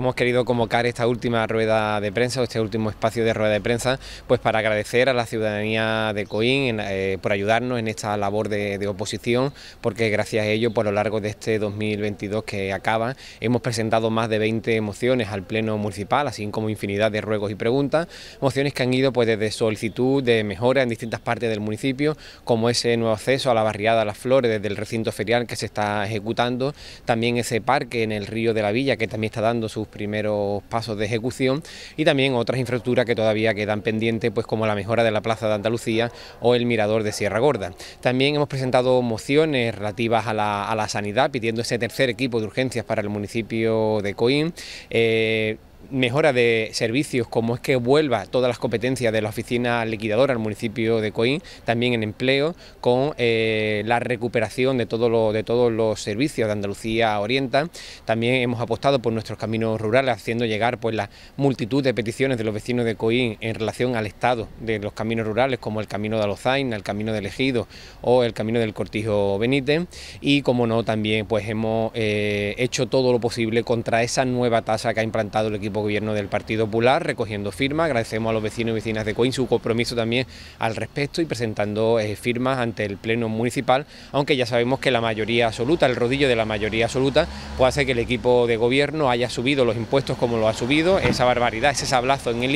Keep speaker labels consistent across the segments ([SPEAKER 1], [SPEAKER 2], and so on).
[SPEAKER 1] Hemos querido convocar esta última rueda de prensa, o este último espacio de rueda de prensa, pues para agradecer a la ciudadanía de Coín eh, por ayudarnos en esta labor de, oposición, porque gracias a ello, por lo largo de este 2022 que acaba, hemos presentado más de 20 mociones al Pleno Municipal, así como infinidad de ruegos y preguntas, mociones que han ido pues desde solicitud de mejora en distintas partes del municipio, como ese nuevo acceso a la barriada Las Flores desde el recinto ferial que se está ejecutando, también ese parque en el río de la Villa que también está dando sus primeros pasos de ejecución y también otras infraestructuras que todavía quedan pendientes, pues como la mejora de la Plaza de Andalucía o el mirador de Sierra Gorda. También hemos presentado mociones relativas a la, sanidad, pidiendo ese tercer equipo de urgencias para el municipio de Coín. Eh, mejora de servicios, como es que vuelva todas las competencias de la oficina liquidadora al municipio de Coín, también en empleo, con eh, la recuperación de, todo lo, de todos los servicios de Andalucía Orienta. También hemos apostado por nuestros caminos rurales, haciendo llegar pues la multitud de peticiones de los vecinos de Coín en relación al estado de los caminos rurales, como el camino de Alozain... el camino de Ejido o el camino del Cortijo Benítez. Y como no, también pues hemos eh, hecho todo lo posible contra esa nueva tasa que ha implantado el equipo gobierno del Partido Popular, recogiendo firmas. Agradecemos a los vecinos y vecinas de Coín su compromiso también al respecto y presentando eh, firmas ante el Pleno Municipal, aunque ya sabemos que la mayoría absoluta, el rodillo de la mayoría absoluta, puede hacer que el equipo de gobierno haya subido los impuestos como lo ha subido, esa barbaridad, ese sablazo en el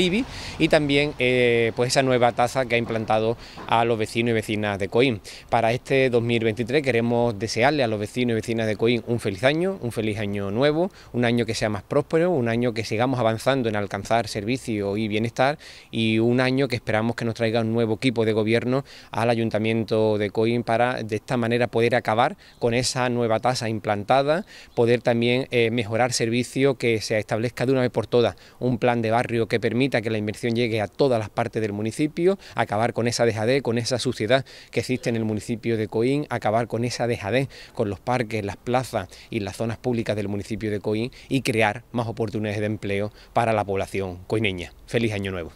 [SPEAKER 1] IBI, y también eh, pues esa nueva tasa que ha implantado a los vecinos y vecinas de Coín. Para este 2023 queremos desearle a los vecinos y vecinas de Coín un feliz año, un feliz año nuevo, un año que sea más próspero, un año que sigamos avanzando en alcanzar servicio y bienestar y un año que esperamos que nos traiga un nuevo equipo de gobierno al Ayuntamiento de Coín para de esta manera poder acabar con esa nueva tasa implantada, poder también eh, mejorar servicio que se establezca de una vez por todas un plan de barrio que permita que la inversión llegue a todas las partes del municipio, acabar con esa dejadez, con esa suciedad que existe en el municipio de Coín, acabar con esa dejadez con los parques, las plazas y las zonas públicas del municipio de Coín y crear más oportunidades de empleo para la población coineña. Feliz año nuevo.